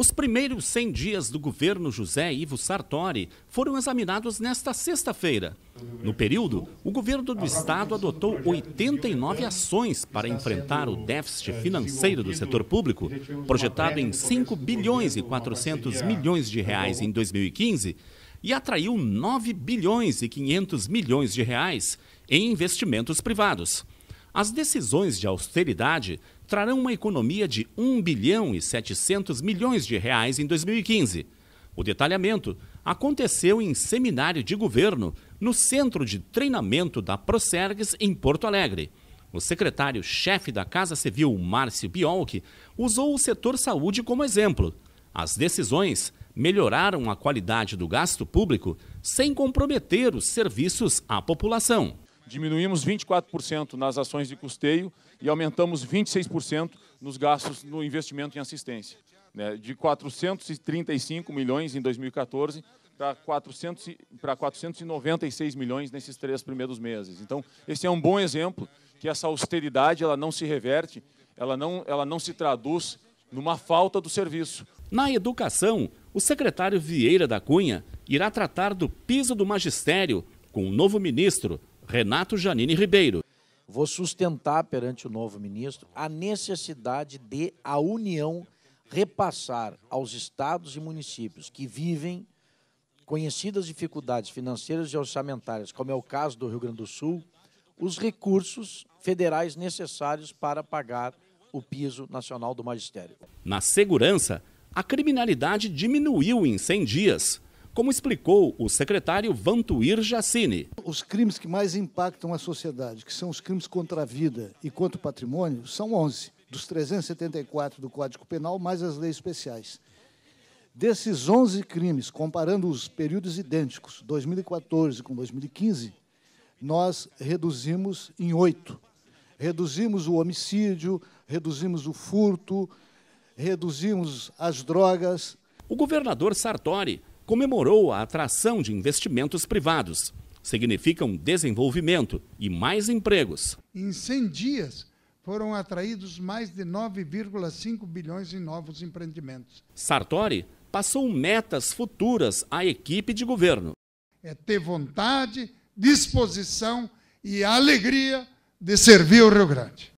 Os primeiros 100 dias do governo José Ivo Sartori foram examinados nesta sexta-feira. No período, o governo do estado adotou 89 ações para enfrentar o déficit financeiro do setor público, projetado em 5 bilhões e 400 milhões de reais em 2015 e atraiu 9 bilhões e 500 milhões de reais em investimentos privados. As decisões de austeridade trarão uma economia de 1 bilhão e 700 milhões de reais em 2015. O detalhamento aconteceu em seminário de governo no Centro de Treinamento da Procergues em Porto Alegre. O secretário-chefe da Casa Civil, Márcio Biolk, usou o setor saúde como exemplo. As decisões melhoraram a qualidade do gasto público sem comprometer os serviços à população. Diminuímos 24% nas ações de custeio e aumentamos 26% nos gastos no investimento em assistência. Né? De 435 milhões em 2014 para 400 para 496 milhões nesses três primeiros meses. Então, esse é um bom exemplo que essa austeridade ela não se reverte, ela não, ela não se traduz numa falta do serviço. Na educação, o secretário Vieira da Cunha irá tratar do piso do magistério com o novo ministro, Renato Janine Ribeiro. Vou sustentar perante o novo ministro a necessidade de a União repassar aos estados e municípios que vivem conhecidas dificuldades financeiras e orçamentárias, como é o caso do Rio Grande do Sul, os recursos federais necessários para pagar o piso nacional do magistério. Na segurança, a criminalidade diminuiu em 100 dias como explicou o secretário Vantuir Jacini. Os crimes que mais impactam a sociedade, que são os crimes contra a vida e contra o patrimônio, são 11, dos 374 do Código Penal, mais as leis especiais. Desses 11 crimes, comparando os períodos idênticos, 2014 com 2015, nós reduzimos em oito. Reduzimos o homicídio, reduzimos o furto, reduzimos as drogas. O governador Sartori comemorou a atração de investimentos privados. Significam desenvolvimento e mais empregos. Em 100 dias, foram atraídos mais de 9,5 bilhões em novos empreendimentos. Sartori passou metas futuras à equipe de governo. É ter vontade, disposição e alegria de servir o Rio Grande.